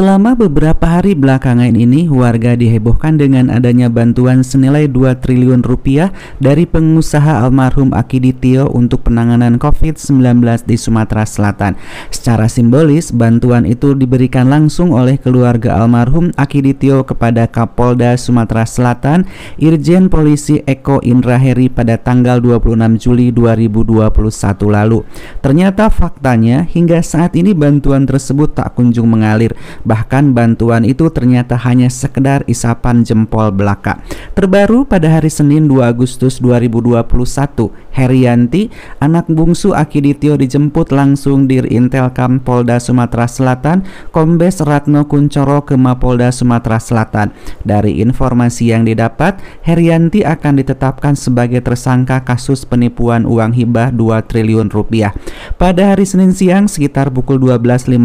Selama beberapa hari belakangan ini, warga dihebohkan dengan adanya bantuan senilai 2 triliun rupiah dari pengusaha almarhum Akidi Tio untuk penanganan COVID-19 di Sumatera Selatan. Secara simbolis, bantuan itu diberikan langsung oleh keluarga almarhum Akidi Tio kepada Kapolda Sumatera Selatan, Irjen Polisi Eko Indra Heri pada tanggal 26 Juli 2021 lalu. Ternyata faktanya hingga saat ini bantuan tersebut tak kunjung mengalir Bahkan bantuan itu ternyata hanya sekedar isapan jempol belaka. Terbaru pada hari Senin 2 Agustus 2021, Herianti, anak bungsu Akiditio dijemput langsung di Intelkam Polda Sumatera Selatan, Kombes Ratno Kuncoro ke Mapolda Sumatera Selatan. Dari informasi yang didapat, Herianti akan ditetapkan sebagai tersangka kasus penipuan uang hibah 2 triliun rupiah. Pada hari Senin siang sekitar pukul 12.59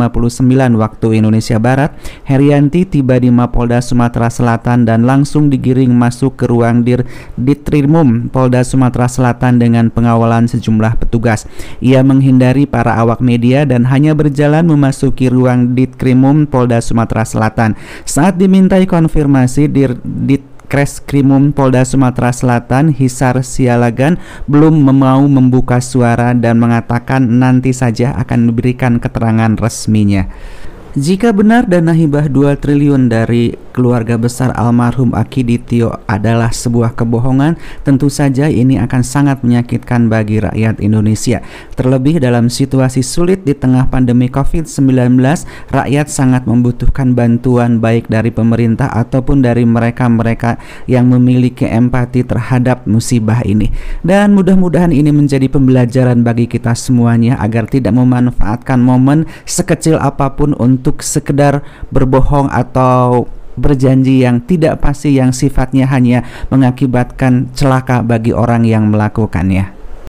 waktu Indonesia Barat, Herianti tiba di Mapolda Sumatera Selatan dan langsung digiring masuk ke ruang dir Ditrimum Polda Sumatera Selatan dengan pengawalan sejumlah petugas. Ia menghindari para awak media dan hanya berjalan memasuki ruang Ditkrimum Polda Sumatera Selatan. Saat dimintai konfirmasi dir Dit Kreskrimum Polda Sumatera Selatan Hisar Sialagan belum mau membuka suara dan mengatakan nanti saja akan diberikan keterangan resminya. Jika benar dana hibah 2 triliun dari keluarga besar almarhum Dityo adalah sebuah kebohongan, tentu saja ini akan sangat menyakitkan bagi rakyat Indonesia. Terlebih dalam situasi sulit di tengah pandemi COVID-19, rakyat sangat membutuhkan bantuan baik dari pemerintah ataupun dari mereka-mereka yang memiliki empati terhadap musibah ini. Dan mudah-mudahan ini menjadi pembelajaran bagi kita semuanya agar tidak memanfaatkan momen sekecil apapun untuk untuk sekedar berbohong atau berjanji yang tidak pasti yang sifatnya hanya mengakibatkan celaka bagi orang yang melakukannya.